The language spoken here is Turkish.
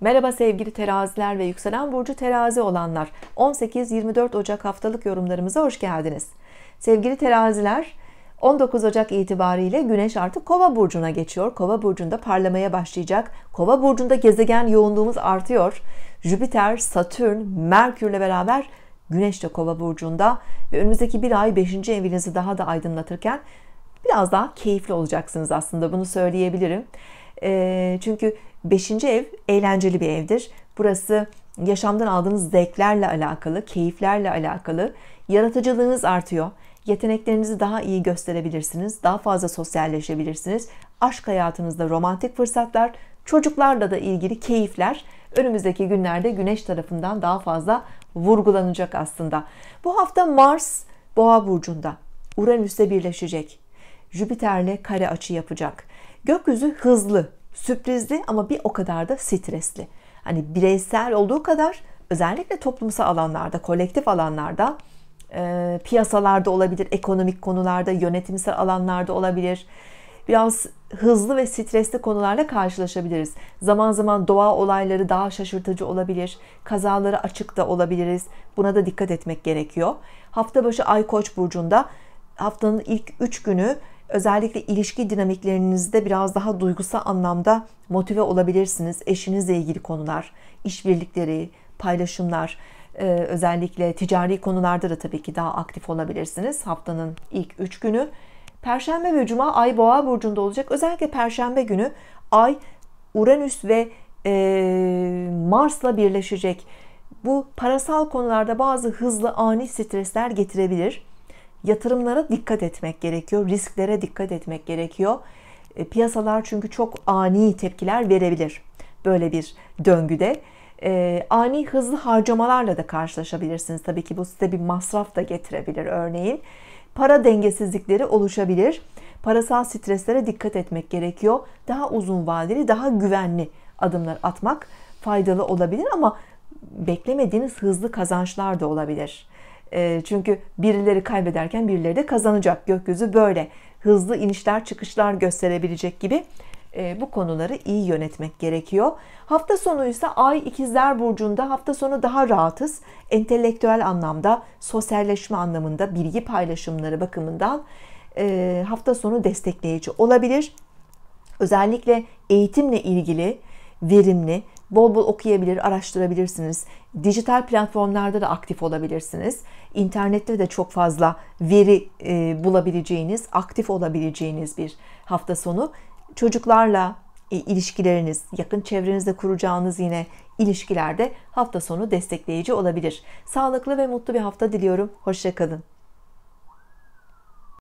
Merhaba sevgili teraziler ve yükselen burcu terazi olanlar. 18-24 Ocak haftalık yorumlarımıza hoş geldiniz. Sevgili teraziler, 19 Ocak itibariyle Güneş artık Kova burcuna geçiyor. Kova burcunda parlamaya başlayacak. Kova burcunda gezegen yoğunluğumuz artıyor. Jüpiter, Satürn, Merkürle beraber Güneş de Kova burcunda ve önümüzdeki bir ay 5. evinizi daha da aydınlatırken biraz daha keyifli olacaksınız aslında bunu söyleyebilirim. E, çünkü 5. ev eğlenceli bir evdir. Burası yaşamdan aldığınız zevklerle alakalı, keyiflerle alakalı. Yaratıcılığınız artıyor. Yeteneklerinizi daha iyi gösterebilirsiniz. Daha fazla sosyalleşebilirsiniz. Aşk hayatınızda romantik fırsatlar, çocuklarla da ilgili keyifler önümüzdeki günlerde güneş tarafından daha fazla vurgulanacak aslında. Bu hafta Mars Boğa burcunda Uranüs'te birleşecek. Jüpiter'le kare açı yapacak. Gökyüzü hızlı, Sürprizli ama bir o kadar da stresli. Hani bireysel olduğu kadar özellikle toplumsal alanlarda, kolektif alanlarda, e, piyasalarda olabilir, ekonomik konularda, yönetimsel alanlarda olabilir. Biraz hızlı ve stresli konularla karşılaşabiliriz. Zaman zaman doğa olayları daha şaşırtıcı olabilir. Kazalara açık da olabiliriz. Buna da dikkat etmek gerekiyor. Hafta başı Ay Koç burcunda haftanın ilk 3 günü Özellikle ilişki dinamiklerinizde biraz daha duygusal anlamda motive olabilirsiniz. Eşinizle ilgili konular, işbirlikleri, paylaşımlar, e, özellikle ticari konularda da tabii ki daha aktif olabilirsiniz. Haftanın ilk 3 günü. Perşembe ve Cuma Ay Boğa burcunda olacak. Özellikle Perşembe günü Ay Uranüs ve e, Mars'la birleşecek. Bu parasal konularda bazı hızlı ani stresler getirebilir. Yatırımlara dikkat etmek gerekiyor, risklere dikkat etmek gerekiyor. E, piyasalar çünkü çok ani tepkiler verebilir böyle bir döngüde. E, ani hızlı harcamalarla da karşılaşabilirsiniz. Tabii ki bu size bir masraf da getirebilir örneğin. Para dengesizlikleri oluşabilir. Parasal streslere dikkat etmek gerekiyor. Daha uzun vadeli, daha güvenli adımlar atmak faydalı olabilir ama beklemediğiniz hızlı kazançlar da olabilir. Ee, çünkü birileri kaybederken birileri de kazanacak. Gökyüzü böyle hızlı inişler çıkışlar gösterebilecek gibi e, bu konuları iyi yönetmek gerekiyor. Hafta sonu ise Ay İkizler Burcu'nda hafta sonu daha rahatız. Entelektüel anlamda, sosyalleşme anlamında, bilgi paylaşımları bakımından e, hafta sonu destekleyici olabilir. Özellikle eğitimle ilgili verimli, Bol bol okuyabilir, araştırabilirsiniz. Dijital platformlarda da aktif olabilirsiniz. İnternette de çok fazla veri e, bulabileceğiniz, aktif olabileceğiniz bir hafta sonu. Çocuklarla e, ilişkileriniz, yakın çevrenizde kuracağınız yine ilişkilerde hafta sonu destekleyici olabilir. Sağlıklı ve mutlu bir hafta diliyorum. Hoşçakalın.